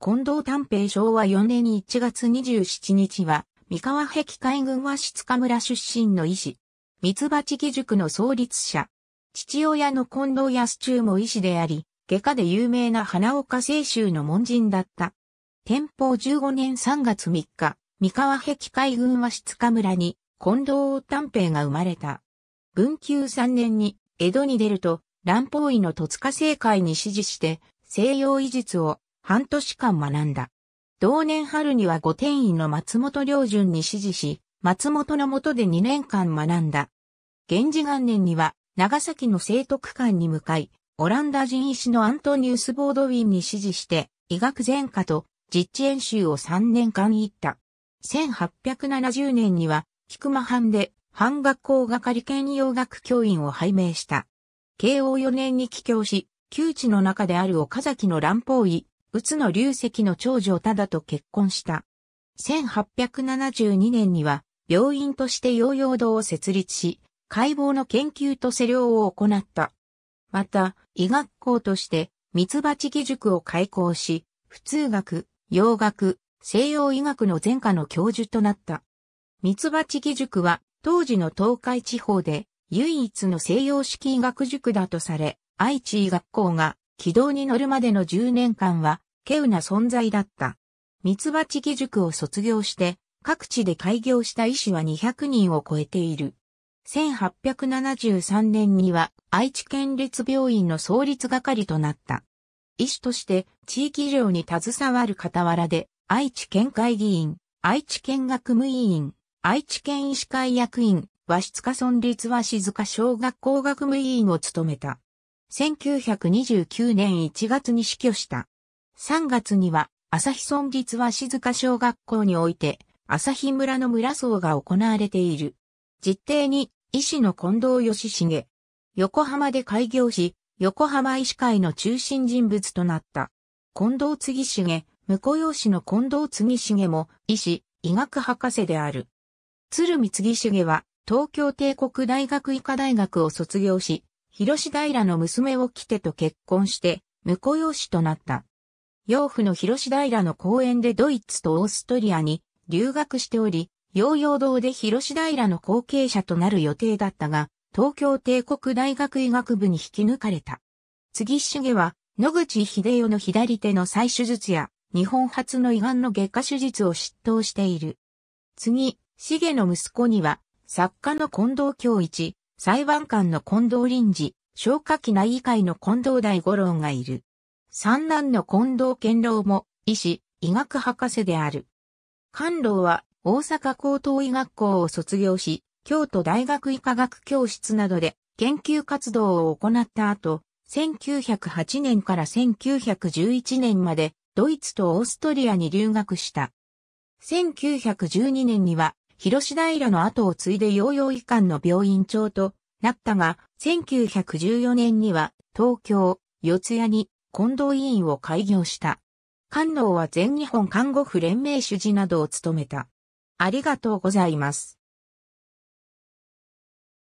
近藤丹平昭和4年1月27日は、三河壁海軍和室塚村出身の医師。三鉢義塾の創立者。父親の近藤康中も医師であり、外科で有名な花岡清州の門人だった。天保15年3月3日、三河壁海軍和室塚村に、近藤丹平が生まれた。文久3年に、江戸に出ると、乱方医の戸塚政界に支持して、西洋医術を半年間学んだ。同年春には御天医の松本良順に指示し、松本の下で2年間学んだ。源氏元年には長崎の聖徳館に向かい、オランダ人医師のアントニウス・ボードウィンに指示して医学全科と実地演習を3年間行った。1870年には菊間藩で藩学校係兼洋学教員を拝命した。慶応4年に帰郷し、旧地の中である岡崎の乱法医、宇都の流石の長女ただと結婚した。1872年には、病院として養養堂を設立し、解剖の研究と施療を行った。また、医学校として、蜜蜂義塾を開校し、普通学、洋学、西洋医学の前科の教授となった。蜜蜂義塾は、当時の東海地方で、唯一の西洋式医学塾だとされ、愛知医学校が軌道に乗るまでの10年間は、稀有な存在だった。三鉢義塾を卒業して、各地で開業した医師は200人を超えている。1873年には愛知県立病院の創立係となった。医師として地域医療に携わる傍らで、愛知県会議員、愛知県学務委員、愛知県医師会役員、和室家村立和静か小学校学務委員を務めた。1929年1月に死去した。3月には、朝日村立は静か小学校において、朝日村の村葬が行われている。実定に、医師の近藤義重。横浜で開業し、横浜医師会の中心人物となった。近藤継重、婿養子の近藤継重も、医師、医学博士である。鶴見継重は、東京帝国大学医科大学を卒業し、広志平の娘を来てと結婚して、婿養子となった。養父の広志平の公園でドイツとオーストリアに留学しており、養養堂で広志平の後継者となる予定だったが、東京帝国大学医学部に引き抜かれた。次重は、野口秀夫の左手の再手術や、日本初の胃がんの外科手術を執刀している。次、重の息子には、作家の近藤京一、裁判官の近藤臨時、消化器内医会の近藤大五郎がいる。三男の近藤健郎も、医師、医学博士である。官郎は、大阪高等医学校を卒業し、京都大学医科学教室などで研究活動を行った後、1908年から1911年までドイツとオーストリアに留学した。1912年には広平の後を継いで養養医官の病院長となったが、1914年には東京、四谷に近藤委員を開業した。官能は全日本看護婦連盟主事などを務めた。ありがとうございます。